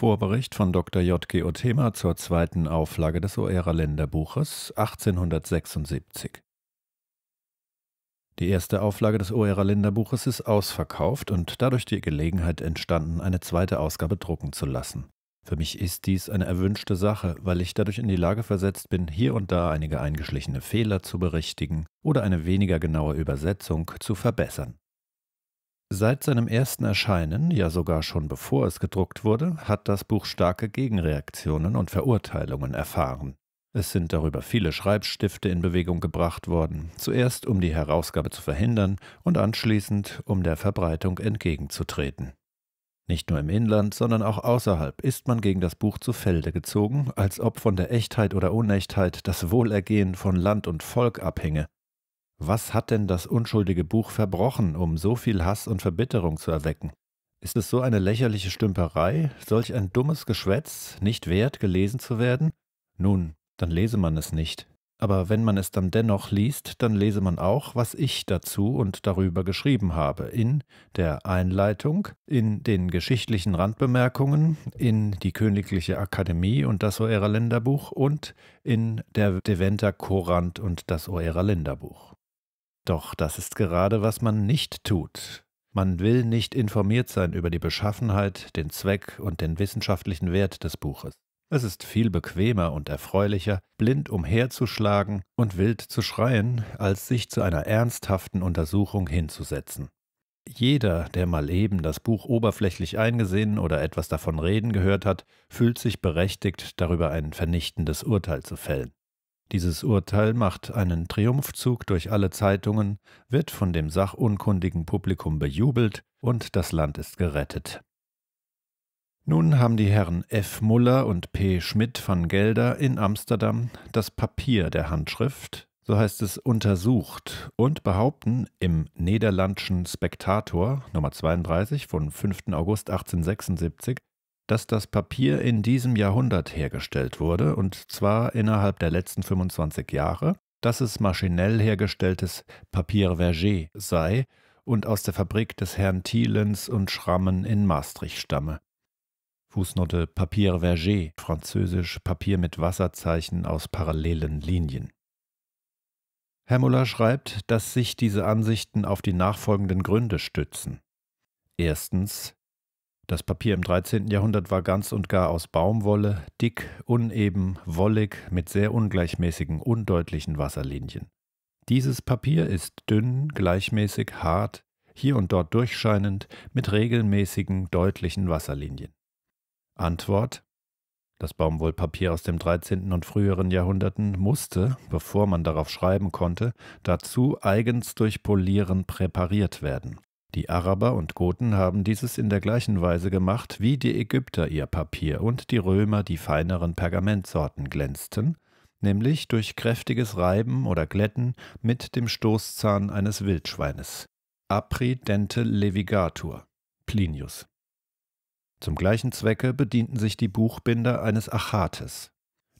Vorbericht von Dr. J.G. Othema zur zweiten Auflage des oera Länderbuches 1876. Die erste Auflage des oera Länderbuches ist ausverkauft und dadurch die Gelegenheit entstanden, eine zweite Ausgabe drucken zu lassen. Für mich ist dies eine erwünschte Sache, weil ich dadurch in die Lage versetzt bin, hier und da einige eingeschlichene Fehler zu berichtigen oder eine weniger genaue Übersetzung zu verbessern. Seit seinem ersten Erscheinen, ja sogar schon bevor es gedruckt wurde, hat das Buch starke Gegenreaktionen und Verurteilungen erfahren. Es sind darüber viele Schreibstifte in Bewegung gebracht worden, zuerst um die Herausgabe zu verhindern und anschließend um der Verbreitung entgegenzutreten. Nicht nur im Inland, sondern auch außerhalb ist man gegen das Buch zu Felde gezogen, als ob von der Echtheit oder Unechtheit das Wohlergehen von Land und Volk abhänge was hat denn das unschuldige Buch verbrochen, um so viel Hass und Verbitterung zu erwecken? Ist es so eine lächerliche Stümperei, solch ein dummes Geschwätz, nicht wert, gelesen zu werden? Nun, dann lese man es nicht. Aber wenn man es dann dennoch liest, dann lese man auch, was ich dazu und darüber geschrieben habe, in der Einleitung, in den geschichtlichen Randbemerkungen, in die Königliche Akademie und das Oerer Länderbuch und in der Deventer Courant und das Oerer Länderbuch. Doch das ist gerade, was man nicht tut. Man will nicht informiert sein über die Beschaffenheit, den Zweck und den wissenschaftlichen Wert des Buches. Es ist viel bequemer und erfreulicher, blind umherzuschlagen und wild zu schreien, als sich zu einer ernsthaften Untersuchung hinzusetzen. Jeder, der mal eben das Buch oberflächlich eingesehen oder etwas davon reden gehört hat, fühlt sich berechtigt, darüber ein vernichtendes Urteil zu fällen. Dieses Urteil macht einen Triumphzug durch alle Zeitungen, wird von dem sachunkundigen Publikum bejubelt und das Land ist gerettet. Nun haben die Herren F. Muller und P. Schmidt van Gelder in Amsterdam das Papier der Handschrift, so heißt es, untersucht und behaupten im Niederlandschen Spectator Nummer 32 von 5. August 1876, dass das Papier in diesem Jahrhundert hergestellt wurde, und zwar innerhalb der letzten 25 Jahre, dass es maschinell hergestelltes Papier Verger sei und aus der Fabrik des Herrn Thielens und Schrammen in Maastricht stamme. Fußnote Papier Verger, französisch Papier mit Wasserzeichen aus parallelen Linien. Herr Müller schreibt, dass sich diese Ansichten auf die nachfolgenden Gründe stützen. Erstens das Papier im 13. Jahrhundert war ganz und gar aus Baumwolle, dick, uneben, wollig, mit sehr ungleichmäßigen, undeutlichen Wasserlinien. Dieses Papier ist dünn, gleichmäßig, hart, hier und dort durchscheinend, mit regelmäßigen, deutlichen Wasserlinien. Antwort das Baumwollpapier aus dem 13. und früheren Jahrhunderten musste, bevor man darauf schreiben konnte, dazu eigens durch Polieren präpariert werden. Die Araber und Goten haben dieses in der gleichen Weise gemacht, wie die Ägypter ihr Papier und die Römer die feineren Pergamentsorten glänzten, nämlich durch kräftiges Reiben oder Glätten mit dem Stoßzahn eines Wildschweines. Apri dente levigatur. Plinius. Zum gleichen Zwecke bedienten sich die Buchbinder eines Achates.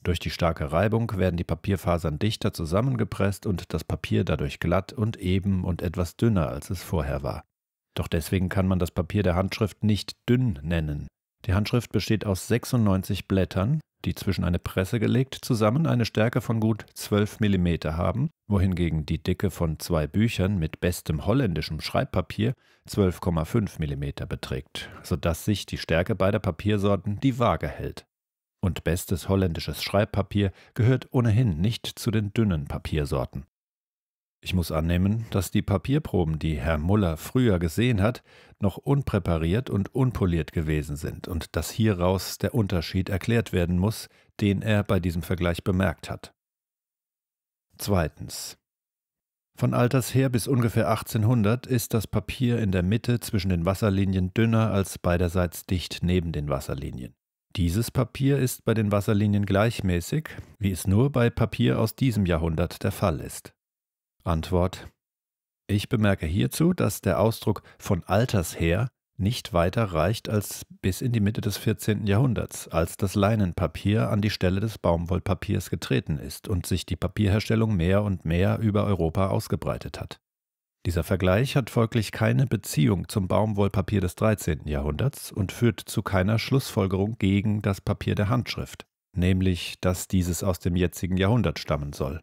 Durch die starke Reibung werden die Papierfasern dichter zusammengepresst und das Papier dadurch glatt und eben und etwas dünner, als es vorher war. Doch deswegen kann man das Papier der Handschrift nicht dünn nennen. Die Handschrift besteht aus 96 Blättern, die zwischen eine Presse gelegt zusammen eine Stärke von gut 12 mm haben, wohingegen die Dicke von zwei Büchern mit bestem holländischem Schreibpapier 12,5 mm beträgt, sodass sich die Stärke beider Papiersorten die Waage hält. Und bestes holländisches Schreibpapier gehört ohnehin nicht zu den dünnen Papiersorten. Ich muss annehmen, dass die Papierproben, die Herr Muller früher gesehen hat, noch unpräpariert und unpoliert gewesen sind und dass hieraus der Unterschied erklärt werden muss, den er bei diesem Vergleich bemerkt hat. Zweitens. Von alters her bis ungefähr 1800 ist das Papier in der Mitte zwischen den Wasserlinien dünner als beiderseits dicht neben den Wasserlinien. Dieses Papier ist bei den Wasserlinien gleichmäßig, wie es nur bei Papier aus diesem Jahrhundert der Fall ist. Antwort Ich bemerke hierzu, dass der Ausdruck von alters her nicht weiter reicht als bis in die Mitte des 14. Jahrhunderts, als das Leinenpapier an die Stelle des Baumwollpapiers getreten ist und sich die Papierherstellung mehr und mehr über Europa ausgebreitet hat. Dieser Vergleich hat folglich keine Beziehung zum Baumwollpapier des 13. Jahrhunderts und führt zu keiner Schlussfolgerung gegen das Papier der Handschrift, nämlich dass dieses aus dem jetzigen Jahrhundert stammen soll.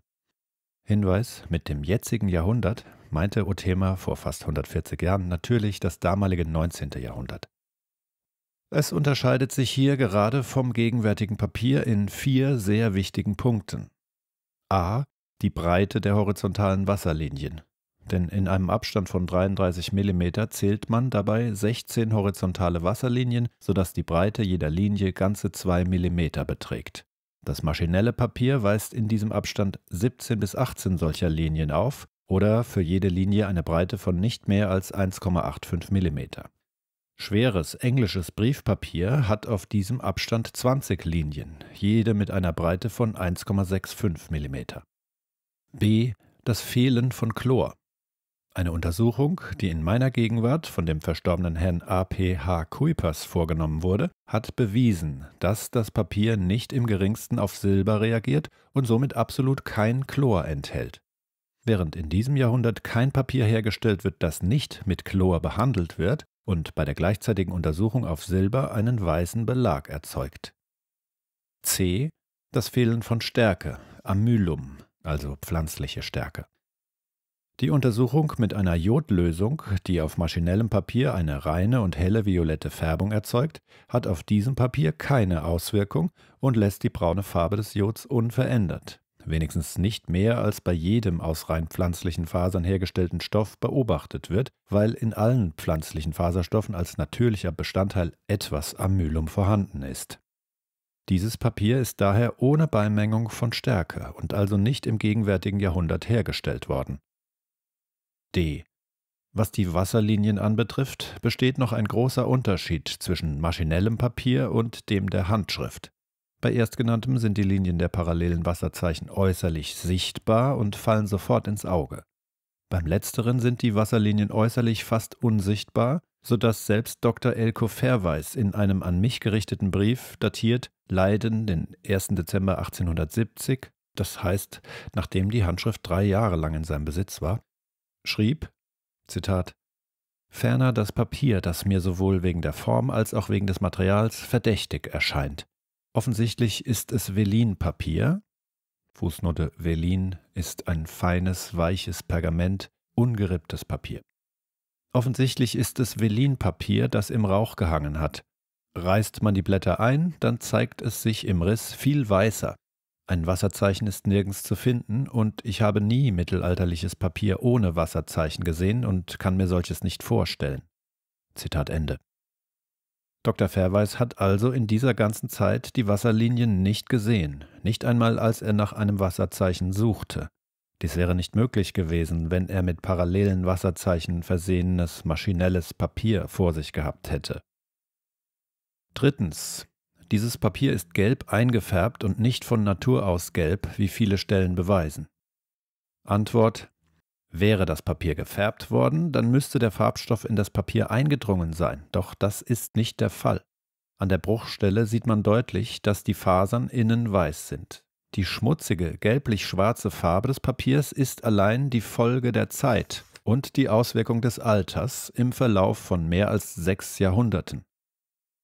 Hinweis, mit dem jetzigen Jahrhundert meinte Othema vor fast 140 Jahren natürlich das damalige 19. Jahrhundert. Es unterscheidet sich hier gerade vom gegenwärtigen Papier in vier sehr wichtigen Punkten. A. Die Breite der horizontalen Wasserlinien. Denn in einem Abstand von 33 mm zählt man dabei 16 horizontale Wasserlinien, sodass die Breite jeder Linie ganze 2 mm beträgt. Das maschinelle Papier weist in diesem Abstand 17 bis 18 solcher Linien auf oder für jede Linie eine Breite von nicht mehr als 1,85 mm. Schweres englisches Briefpapier hat auf diesem Abstand 20 Linien, jede mit einer Breite von 1,65 mm. B. Das Fehlen von Chlor. Eine Untersuchung, die in meiner Gegenwart von dem verstorbenen Herrn A.P.H. Kuipers vorgenommen wurde, hat bewiesen, dass das Papier nicht im geringsten auf Silber reagiert und somit absolut kein Chlor enthält. Während in diesem Jahrhundert kein Papier hergestellt wird, das nicht mit Chlor behandelt wird und bei der gleichzeitigen Untersuchung auf Silber einen weißen Belag erzeugt. C. Das Fehlen von Stärke, Amylum, also pflanzliche Stärke. Die Untersuchung mit einer Jodlösung, die auf maschinellem Papier eine reine und helle violette Färbung erzeugt, hat auf diesem Papier keine Auswirkung und lässt die braune Farbe des Jods unverändert. Wenigstens nicht mehr als bei jedem aus rein pflanzlichen Fasern hergestellten Stoff beobachtet wird, weil in allen pflanzlichen Faserstoffen als natürlicher Bestandteil etwas Amylum vorhanden ist. Dieses Papier ist daher ohne Beimengung von Stärke und also nicht im gegenwärtigen Jahrhundert hergestellt worden. D. Was die Wasserlinien anbetrifft, besteht noch ein großer Unterschied zwischen maschinellem Papier und dem der Handschrift. Bei erstgenanntem sind die Linien der parallelen Wasserzeichen äußerlich sichtbar und fallen sofort ins Auge. Beim letzteren sind die Wasserlinien äußerlich fast unsichtbar, sodass selbst Dr. Elko Verweis in einem an mich gerichteten Brief datiert Leiden den 1. Dezember 1870, das heißt, nachdem die Handschrift drei Jahre lang in seinem Besitz war, schrieb, Zitat, Ferner das Papier, das mir sowohl wegen der Form als auch wegen des Materials verdächtig erscheint. Offensichtlich ist es Velinpapier. Fußnote Velin ist ein feines, weiches Pergament, ungeripptes Papier. Offensichtlich ist es Velinpapier, das im Rauch gehangen hat. Reißt man die Blätter ein, dann zeigt es sich im Riss viel weißer, ein Wasserzeichen ist nirgends zu finden und ich habe nie mittelalterliches Papier ohne Wasserzeichen gesehen und kann mir solches nicht vorstellen. Zitat Ende. Dr. Verweis hat also in dieser ganzen Zeit die Wasserlinien nicht gesehen, nicht einmal als er nach einem Wasserzeichen suchte. Dies wäre nicht möglich gewesen, wenn er mit parallelen Wasserzeichen versehenes maschinelles Papier vor sich gehabt hätte. Drittens. Dieses Papier ist gelb eingefärbt und nicht von Natur aus gelb, wie viele Stellen beweisen. Antwort Wäre das Papier gefärbt worden, dann müsste der Farbstoff in das Papier eingedrungen sein, doch das ist nicht der Fall. An der Bruchstelle sieht man deutlich, dass die Fasern innen weiß sind. Die schmutzige, gelblich-schwarze Farbe des Papiers ist allein die Folge der Zeit und die Auswirkung des Alters im Verlauf von mehr als sechs Jahrhunderten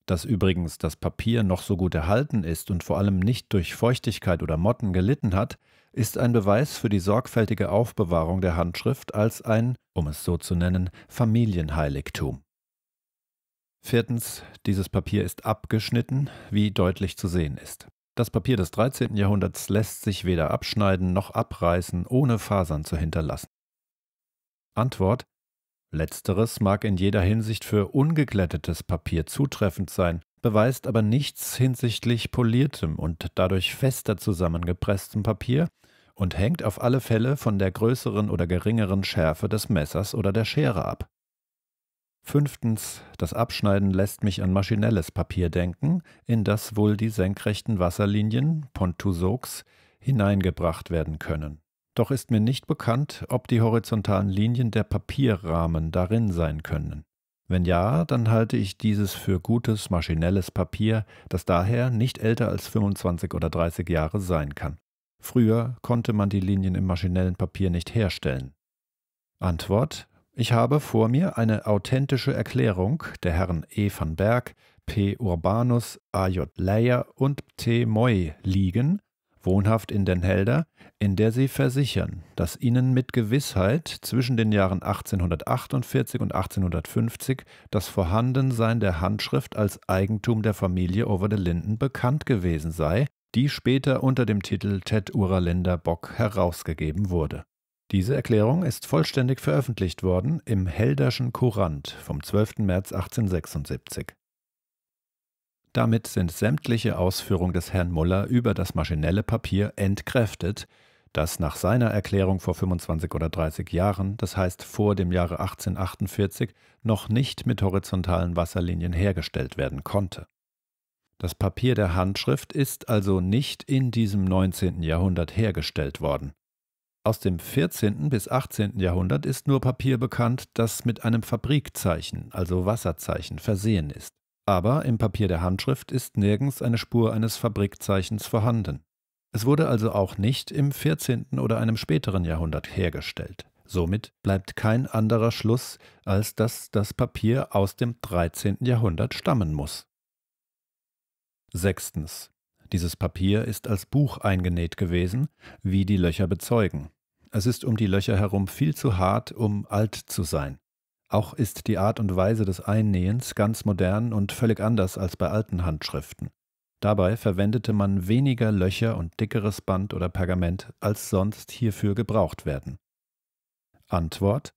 dass übrigens das Papier noch so gut erhalten ist und vor allem nicht durch Feuchtigkeit oder Motten gelitten hat, ist ein Beweis für die sorgfältige Aufbewahrung der Handschrift als ein, um es so zu nennen, Familienheiligtum. Viertens, dieses Papier ist abgeschnitten, wie deutlich zu sehen ist. Das Papier des 13. Jahrhunderts lässt sich weder abschneiden noch abreißen, ohne Fasern zu hinterlassen. Antwort Letzteres mag in jeder Hinsicht für ungeglättetes Papier zutreffend sein, beweist aber nichts hinsichtlich poliertem und dadurch fester zusammengepresstem Papier und hängt auf alle Fälle von der größeren oder geringeren Schärfe des Messers oder der Schere ab. Fünftens, das Abschneiden lässt mich an maschinelles Papier denken, in das wohl die senkrechten Wasserlinien, Pontusogs, hineingebracht werden können. Doch ist mir nicht bekannt, ob die horizontalen Linien der Papierrahmen darin sein können. Wenn ja, dann halte ich dieses für gutes maschinelles Papier, das daher nicht älter als 25 oder 30 Jahre sein kann. Früher konnte man die Linien im maschinellen Papier nicht herstellen. Antwort: Ich habe vor mir eine authentische Erklärung der Herren E. van Berg, P. Urbanus, A. J. Leyer und T. Moy liegen, wohnhaft in Den Helder, in der sie versichern, dass ihnen mit Gewissheit zwischen den Jahren 1848 und 1850 das Vorhandensein der Handschrift als Eigentum der Familie Over the Linden bekannt gewesen sei, die später unter dem Titel Ted Uralender Bock herausgegeben wurde. Diese Erklärung ist vollständig veröffentlicht worden im Helderschen Courant vom 12. März 1876. Damit sind sämtliche Ausführungen des Herrn Muller über das maschinelle Papier entkräftet, das nach seiner Erklärung vor 25 oder 30 Jahren, das heißt vor dem Jahre 1848, noch nicht mit horizontalen Wasserlinien hergestellt werden konnte. Das Papier der Handschrift ist also nicht in diesem 19. Jahrhundert hergestellt worden. Aus dem 14. bis 18. Jahrhundert ist nur Papier bekannt, das mit einem Fabrikzeichen, also Wasserzeichen, versehen ist. Aber im Papier der Handschrift ist nirgends eine Spur eines Fabrikzeichens vorhanden. Es wurde also auch nicht im 14. oder einem späteren Jahrhundert hergestellt. Somit bleibt kein anderer Schluss, als dass das Papier aus dem 13. Jahrhundert stammen muss. Sechstens. Dieses Papier ist als Buch eingenäht gewesen, wie die Löcher bezeugen. Es ist um die Löcher herum viel zu hart, um alt zu sein. Auch ist die Art und Weise des Einnähens ganz modern und völlig anders als bei alten Handschriften. Dabei verwendete man weniger Löcher und dickeres Band oder Pergament, als sonst hierfür gebraucht werden. Antwort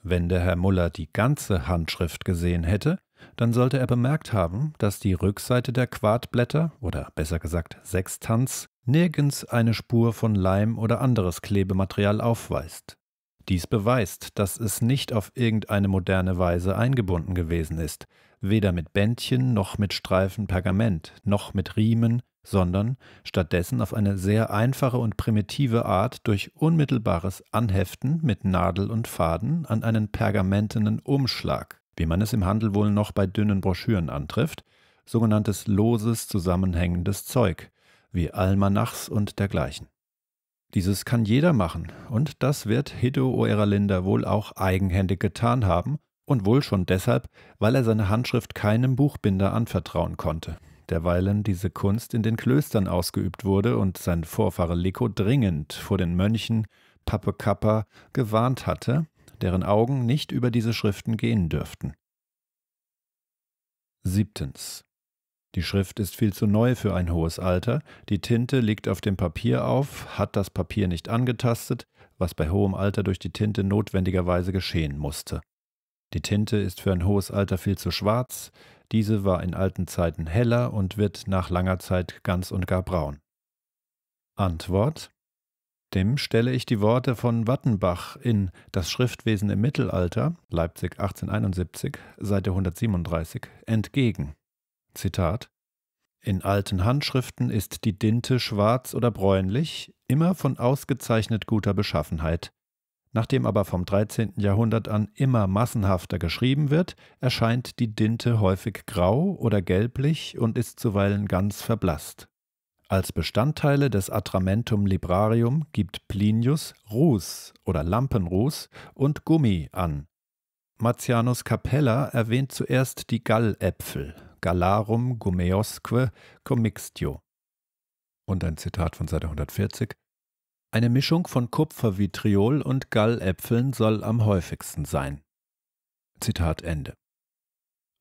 Wenn der Herr Muller die ganze Handschrift gesehen hätte, dann sollte er bemerkt haben, dass die Rückseite der Quartblätter oder besser gesagt Sextanz nirgends eine Spur von Leim oder anderes Klebematerial aufweist. Dies beweist, dass es nicht auf irgendeine moderne Weise eingebunden gewesen ist, weder mit Bändchen noch mit Streifen Pergament, noch mit Riemen, sondern stattdessen auf eine sehr einfache und primitive Art durch unmittelbares Anheften mit Nadel und Faden an einen pergamentenen Umschlag, wie man es im Handel wohl noch bei dünnen Broschüren antrifft, sogenanntes loses zusammenhängendes Zeug, wie Almanachs und dergleichen. Dieses kann jeder machen und das wird Hideo Oeralinder wohl auch eigenhändig getan haben und wohl schon deshalb, weil er seine Handschrift keinem Buchbinder anvertrauen konnte, derweilen diese Kunst in den Klöstern ausgeübt wurde und sein Vorfahre Leko dringend vor den Mönchen Pappe Kappa gewarnt hatte, deren Augen nicht über diese Schriften gehen dürften. Siebtens. Die Schrift ist viel zu neu für ein hohes Alter, die Tinte liegt auf dem Papier auf, hat das Papier nicht angetastet, was bei hohem Alter durch die Tinte notwendigerweise geschehen musste. Die Tinte ist für ein hohes Alter viel zu schwarz, diese war in alten Zeiten heller und wird nach langer Zeit ganz und gar braun. Antwort dem stelle ich die Worte von Wattenbach in Das Schriftwesen im Mittelalter, Leipzig 1871, Seite 137, entgegen. Zitat in alten Handschriften ist die Dinte schwarz oder bräunlich, immer von ausgezeichnet guter Beschaffenheit. Nachdem aber vom 13. Jahrhundert an immer massenhafter geschrieben wird, erscheint die Dinte häufig grau oder gelblich und ist zuweilen ganz verblasst. Als Bestandteile des Atramentum librarium gibt Plinius Ruß oder Lampenruß und Gummi an. Marcianus Capella erwähnt zuerst die Galläpfel, Galarum Gumeosque Commixtio. Und ein Zitat von Seite 140. Eine Mischung von Kupfervitriol und Galläpfeln soll am häufigsten sein. Zitat Ende.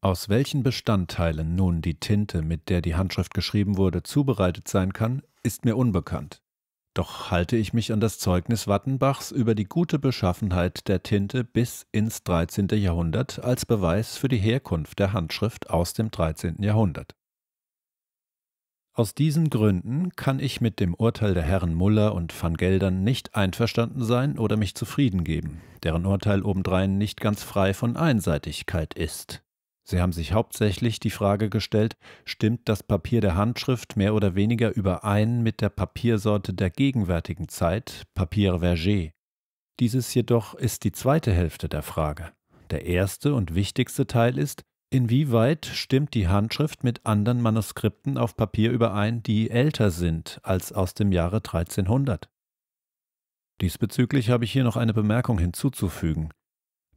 Aus welchen Bestandteilen nun die Tinte, mit der die Handschrift geschrieben wurde, zubereitet sein kann, ist mir unbekannt. Doch halte ich mich an das Zeugnis Wattenbachs über die gute Beschaffenheit der Tinte bis ins 13. Jahrhundert als Beweis für die Herkunft der Handschrift aus dem 13. Jahrhundert. Aus diesen Gründen kann ich mit dem Urteil der Herren Muller und van Geldern nicht einverstanden sein oder mich zufrieden geben, deren Urteil obendrein nicht ganz frei von Einseitigkeit ist. Sie haben sich hauptsächlich die Frage gestellt, stimmt das Papier der Handschrift mehr oder weniger überein mit der Papiersorte der gegenwärtigen Zeit, Papier Verger? Dieses jedoch ist die zweite Hälfte der Frage. Der erste und wichtigste Teil ist, inwieweit stimmt die Handschrift mit anderen Manuskripten auf Papier überein, die älter sind als aus dem Jahre 1300? Diesbezüglich habe ich hier noch eine Bemerkung hinzuzufügen.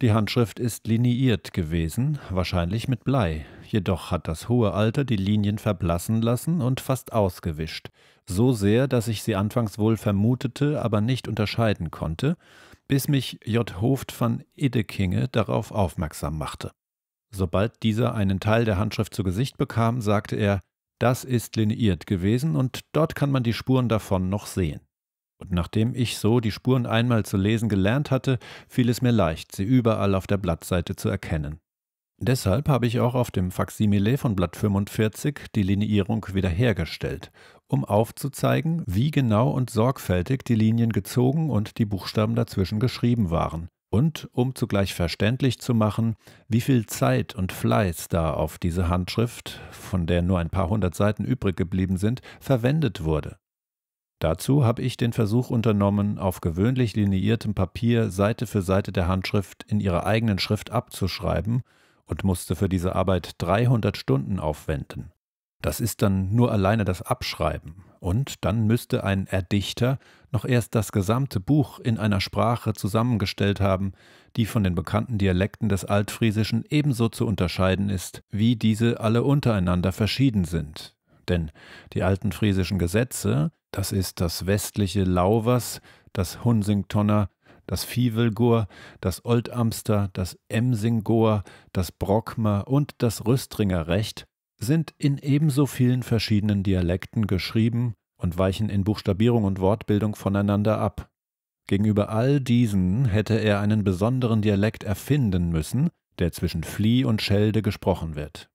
Die Handschrift ist liniiert gewesen, wahrscheinlich mit Blei, jedoch hat das hohe Alter die Linien verblassen lassen und fast ausgewischt, so sehr, dass ich sie anfangs wohl vermutete, aber nicht unterscheiden konnte, bis mich J. Hoft van Idekinge darauf aufmerksam machte. Sobald dieser einen Teil der Handschrift zu Gesicht bekam, sagte er, das ist liniiert gewesen und dort kann man die Spuren davon noch sehen. Und nachdem ich so die Spuren einmal zu lesen gelernt hatte, fiel es mir leicht, sie überall auf der Blattseite zu erkennen. Deshalb habe ich auch auf dem Faksimile von Blatt 45 die Lineierung wiederhergestellt, um aufzuzeigen, wie genau und sorgfältig die Linien gezogen und die Buchstaben dazwischen geschrieben waren, und um zugleich verständlich zu machen, wie viel Zeit und Fleiß da auf diese Handschrift, von der nur ein paar hundert Seiten übrig geblieben sind, verwendet wurde. Dazu habe ich den Versuch unternommen, auf gewöhnlich lineiertem Papier Seite für Seite der Handschrift in ihrer eigenen Schrift abzuschreiben und musste für diese Arbeit 300 Stunden aufwenden. Das ist dann nur alleine das Abschreiben. Und dann müsste ein Erdichter noch erst das gesamte Buch in einer Sprache zusammengestellt haben, die von den bekannten Dialekten des Altfriesischen ebenso zu unterscheiden ist, wie diese alle untereinander verschieden sind. Denn die alten friesischen Gesetze das ist das westliche Lauvers, das Hunsingtonner, das Fivelgur, das Oldamster, das Emsingor, das Brockmer und das Rüstringer Recht sind in ebenso vielen verschiedenen Dialekten geschrieben und weichen in Buchstabierung und Wortbildung voneinander ab. Gegenüber all diesen hätte er einen besonderen Dialekt erfinden müssen, der zwischen Flieh und Schelde gesprochen wird.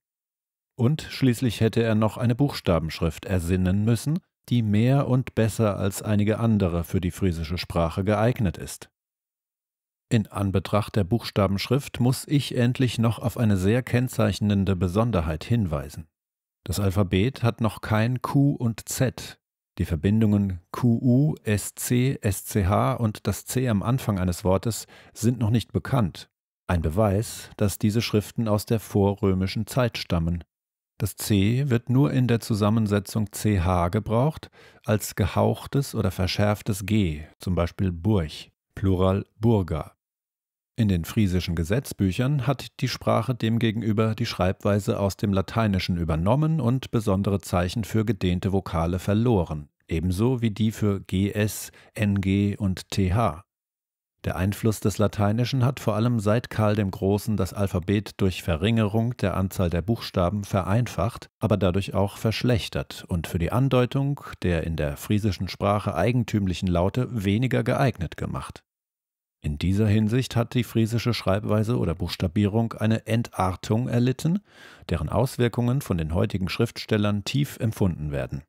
Und schließlich hätte er noch eine Buchstabenschrift ersinnen müssen, die mehr und besser als einige andere für die friesische Sprache geeignet ist. In Anbetracht der Buchstabenschrift muss ich endlich noch auf eine sehr kennzeichnende Besonderheit hinweisen. Das Alphabet hat noch kein Q und Z. Die Verbindungen QU, SC, SCH und das C am Anfang eines Wortes sind noch nicht bekannt. Ein Beweis, dass diese Schriften aus der vorrömischen Zeit stammen das C wird nur in der Zusammensetzung ch gebraucht, als gehauchtes oder verschärftes G, zum Beispiel Burg, Plural Burger. In den friesischen Gesetzbüchern hat die Sprache demgegenüber die Schreibweise aus dem Lateinischen übernommen und besondere Zeichen für gedehnte Vokale verloren, ebenso wie die für gs, ng und th. Der Einfluss des Lateinischen hat vor allem seit Karl dem Großen das Alphabet durch Verringerung der Anzahl der Buchstaben vereinfacht, aber dadurch auch verschlechtert und für die Andeutung der in der friesischen Sprache eigentümlichen Laute weniger geeignet gemacht. In dieser Hinsicht hat die friesische Schreibweise oder Buchstabierung eine Entartung erlitten, deren Auswirkungen von den heutigen Schriftstellern tief empfunden werden.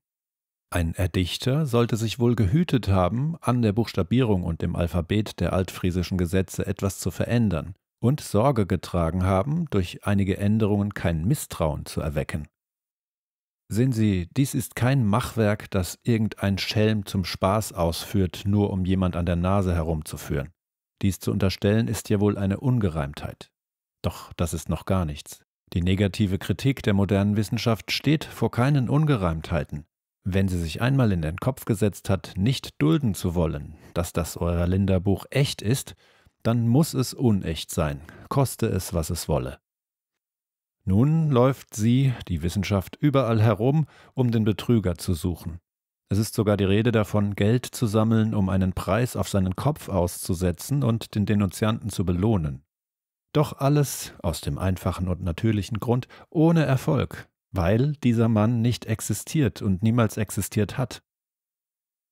Ein Erdichter sollte sich wohl gehütet haben, an der Buchstabierung und dem Alphabet der altfriesischen Gesetze etwas zu verändern und Sorge getragen haben, durch einige Änderungen kein Misstrauen zu erwecken. Sehen Sie, dies ist kein Machwerk, das irgendein Schelm zum Spaß ausführt, nur um jemand an der Nase herumzuführen. Dies zu unterstellen ist ja wohl eine Ungereimtheit. Doch das ist noch gar nichts. Die negative Kritik der modernen Wissenschaft steht vor keinen Ungereimtheiten wenn sie sich einmal in den Kopf gesetzt hat, nicht dulden zu wollen, dass das euer Linderbuch echt ist, dann muss es unecht sein, koste es, was es wolle. Nun läuft sie, die Wissenschaft, überall herum, um den Betrüger zu suchen. Es ist sogar die Rede davon, Geld zu sammeln, um einen Preis auf seinen Kopf auszusetzen und den Denunzianten zu belohnen. Doch alles aus dem einfachen und natürlichen Grund ohne Erfolg, weil dieser Mann nicht existiert und niemals existiert hat.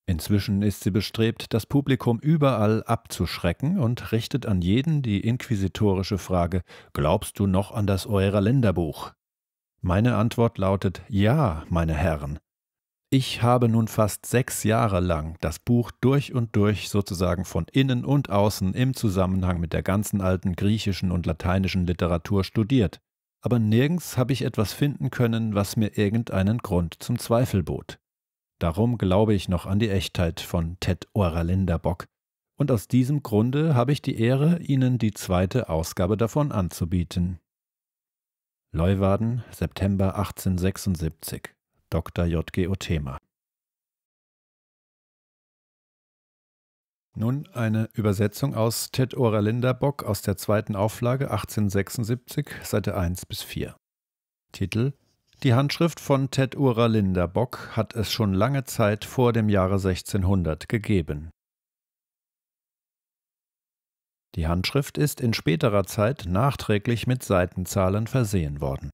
Inzwischen ist sie bestrebt, das Publikum überall abzuschrecken und richtet an jeden die inquisitorische Frage Glaubst du noch an das Eurer Länderbuch? Meine Antwort lautet Ja, meine Herren. Ich habe nun fast sechs Jahre lang das Buch durch und durch sozusagen von innen und außen im Zusammenhang mit der ganzen alten griechischen und lateinischen Literatur studiert aber nirgends habe ich etwas finden können, was mir irgendeinen Grund zum Zweifel bot. Darum glaube ich noch an die Echtheit von Ted Oralinderbock, und aus diesem Grunde habe ich die Ehre, Ihnen die zweite Ausgabe davon anzubieten. Leuwarden, September 1876, Dr. J.G. Othema Nun eine Übersetzung aus Ted Ora Linderbock aus der zweiten Auflage 1876, Seite 1 bis 4. Titel Die Handschrift von Ted Ora Linderbock hat es schon lange Zeit vor dem Jahre 1600 gegeben. Die Handschrift ist in späterer Zeit nachträglich mit Seitenzahlen versehen worden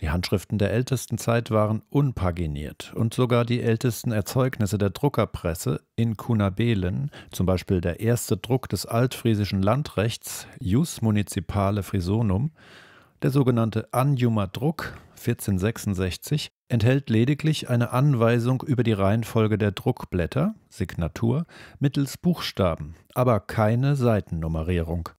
die Handschriften der ältesten Zeit waren unpaginiert und sogar die ältesten Erzeugnisse der Druckerpresse in Kunabelen, zum Beispiel der erste Druck des altfriesischen Landrechts Jus Municipale Frisonum, der sogenannte Anjumer Druck 1466 enthält lediglich eine Anweisung über die Reihenfolge der Druckblätter, Signatur, mittels Buchstaben, aber keine Seitennummerierung.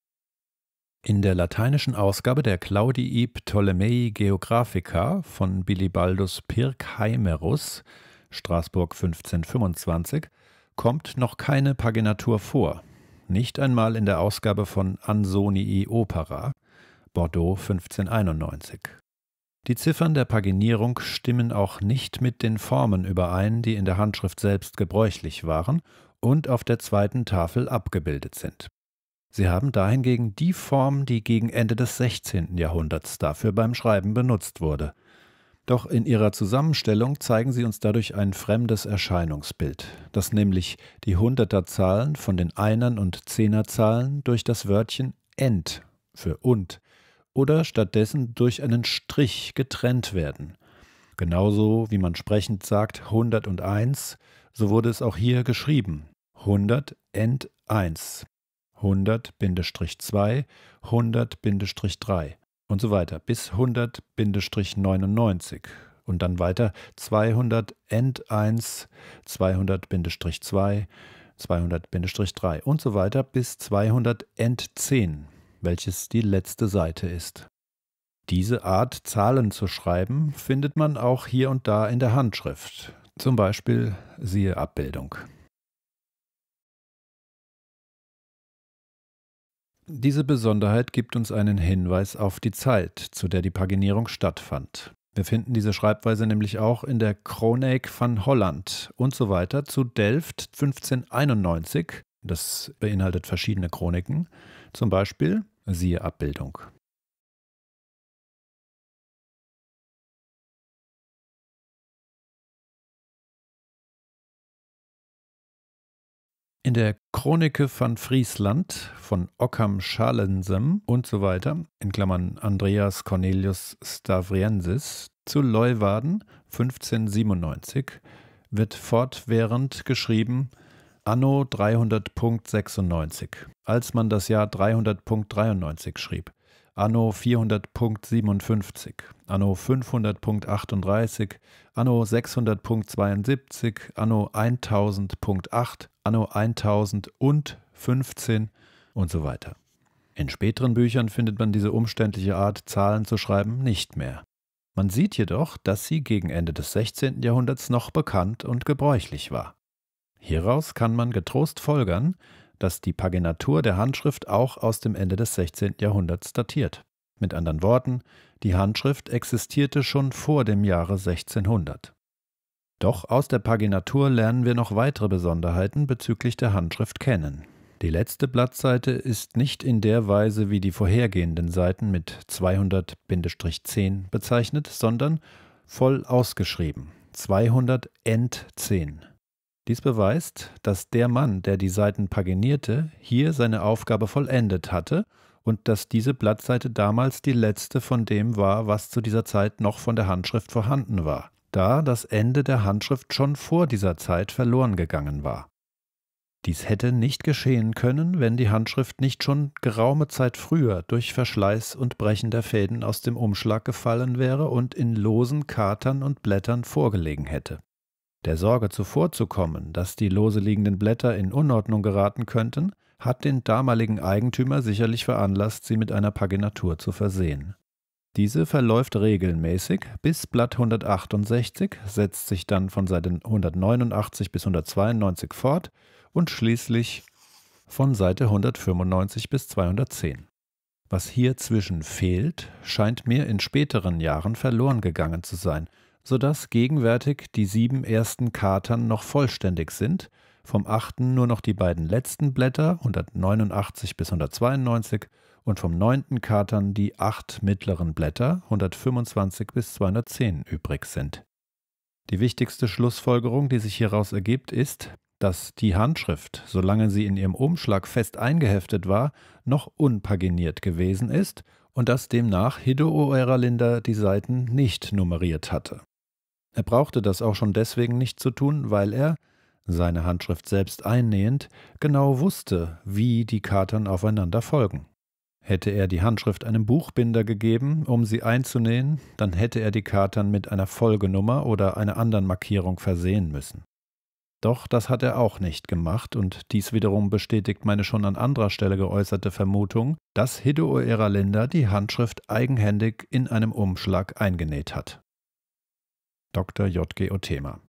In der lateinischen Ausgabe der Claudii Ptolemei Geographica von Bilibaldus Pirkheimerus, Straßburg 1525, kommt noch keine Paginatur vor, nicht einmal in der Ausgabe von Ansonii Opera, Bordeaux 1591. Die Ziffern der Paginierung stimmen auch nicht mit den Formen überein, die in der Handschrift selbst gebräuchlich waren und auf der zweiten Tafel abgebildet sind. Sie haben dahingegen die Form, die gegen Ende des 16. Jahrhunderts dafür beim Schreiben benutzt wurde. Doch in ihrer Zusammenstellung zeigen sie uns dadurch ein fremdes Erscheinungsbild, dass nämlich die Hunderterzahlen von den Einern- und Zehnerzahlen durch das Wörtchen end für und oder stattdessen durch einen Strich getrennt werden. Genauso wie man sprechend sagt 101, so wurde es auch hier geschrieben. 100 end 1. 100-2, 100-3 und so weiter bis 100-99 und dann weiter 200 end 1, 200-2, 200-3 und so weiter bis 200 end 10, welches die letzte Seite ist. Diese Art, Zahlen zu schreiben, findet man auch hier und da in der Handschrift. Zum Beispiel siehe Abbildung. Diese Besonderheit gibt uns einen Hinweis auf die Zeit, zu der die Paginierung stattfand. Wir finden diese Schreibweise nämlich auch in der Chronik von Holland und so weiter zu Delft 1591. Das beinhaltet verschiedene Chroniken, zum Beispiel siehe Abbildung. In der Chronike von Friesland von Ockham Schalensem und so weiter, in Klammern Andreas Cornelius Stavriensis, zu Leuwarden 1597 wird fortwährend geschrieben Anno 300.96, als man das Jahr 300.93 schrieb, Anno 400.57, Anno 500.38, Anno 600.72, Anno 1000.8, anno 1015 und so weiter. In späteren Büchern findet man diese umständliche Art, Zahlen zu schreiben, nicht mehr. Man sieht jedoch, dass sie gegen Ende des 16. Jahrhunderts noch bekannt und gebräuchlich war. Hieraus kann man getrost folgern, dass die Paginatur der Handschrift auch aus dem Ende des 16. Jahrhunderts datiert. Mit anderen Worten, die Handschrift existierte schon vor dem Jahre 1600. Doch aus der Paginatur lernen wir noch weitere Besonderheiten bezüglich der Handschrift kennen. Die letzte Blattseite ist nicht in der Weise wie die vorhergehenden Seiten mit 200-10 bezeichnet, sondern voll ausgeschrieben 200 end 10. Dies beweist, dass der Mann, der die Seiten paginierte, hier seine Aufgabe vollendet hatte und dass diese Blattseite damals die letzte von dem war, was zu dieser Zeit noch von der Handschrift vorhanden war da das Ende der Handschrift schon vor dieser Zeit verloren gegangen war. Dies hätte nicht geschehen können, wenn die Handschrift nicht schon geraume Zeit früher durch Verschleiß und Brechen der Fäden aus dem Umschlag gefallen wäre und in losen Katern und Blättern vorgelegen hätte. Der Sorge zuvorzukommen, dass die lose liegenden Blätter in Unordnung geraten könnten, hat den damaligen Eigentümer sicherlich veranlasst, sie mit einer Paginatur zu versehen. Diese verläuft regelmäßig bis Blatt 168, setzt sich dann von Seiten 189 bis 192 fort und schließlich von Seite 195 bis 210. Was hier zwischen fehlt, scheint mir in späteren Jahren verloren gegangen zu sein, sodass gegenwärtig die sieben ersten Katern noch vollständig sind, vom achten nur noch die beiden letzten Blätter 189 bis 192 und vom neunten Katern die acht mittleren Blätter 125 bis 210 übrig sind. Die wichtigste Schlussfolgerung, die sich hieraus ergibt, ist, dass die Handschrift, solange sie in ihrem Umschlag fest eingeheftet war, noch unpaginiert gewesen ist und dass demnach Hideo Eralinda die Seiten nicht nummeriert hatte. Er brauchte das auch schon deswegen nicht zu tun, weil er, seine Handschrift selbst einnähend, genau wusste, wie die Katern aufeinander folgen. Hätte er die Handschrift einem Buchbinder gegeben, um sie einzunähen, dann hätte er die Katern mit einer Folgenummer oder einer anderen Markierung versehen müssen. Doch das hat er auch nicht gemacht und dies wiederum bestätigt meine schon an anderer Stelle geäußerte Vermutung, dass Hidooera Linda die Handschrift eigenhändig in einem Umschlag eingenäht hat. Dr. J.G. Othema